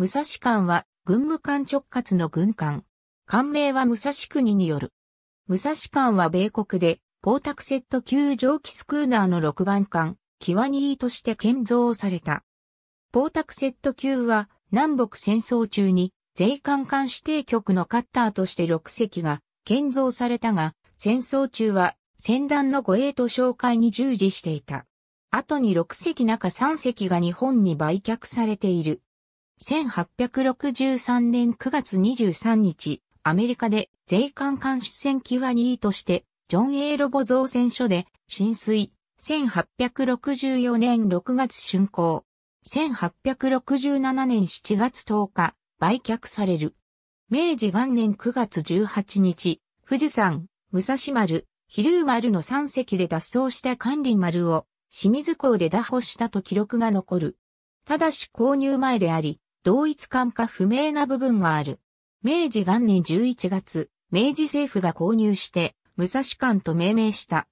武蔵館は、軍務官直轄の軍艦。官名は武蔵国による。武蔵館は米国で、ポータクセット級蒸気スクーナーの6番艦、キワニーとして建造された。ポータクセット級は、南北戦争中に、税関艦指定局のカッターとして6隻が建造されたが、戦争中は、戦団の護衛と紹介に従事していた。後に6隻中3隻が日本に売却されている。1863年9月23日、アメリカで税関監視船キワニーとして、ジョン・エイ・ロボ造船所で浸水、1864年6月竣工、1867年7月10日、売却される。明治元年9月18日、富士山、武蔵丸、飛龍丸の3隻で脱走した管理丸を清水港で打破したと記録が残る。ただし購入前であり、同一感か不明な部分がある。明治元年11月、明治政府が購入して、武蔵館と命名した。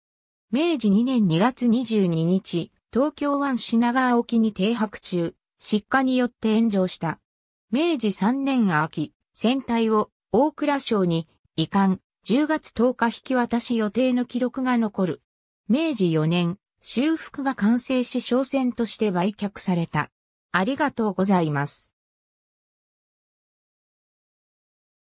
明治2年2月22日、東京湾品川沖に停泊中、失火によって炎上した。明治3年秋、船体を大倉省に移管、10月10日引き渡し予定の記録が残る。明治4年、修復が完成し商船として売却された。ありがとうございます。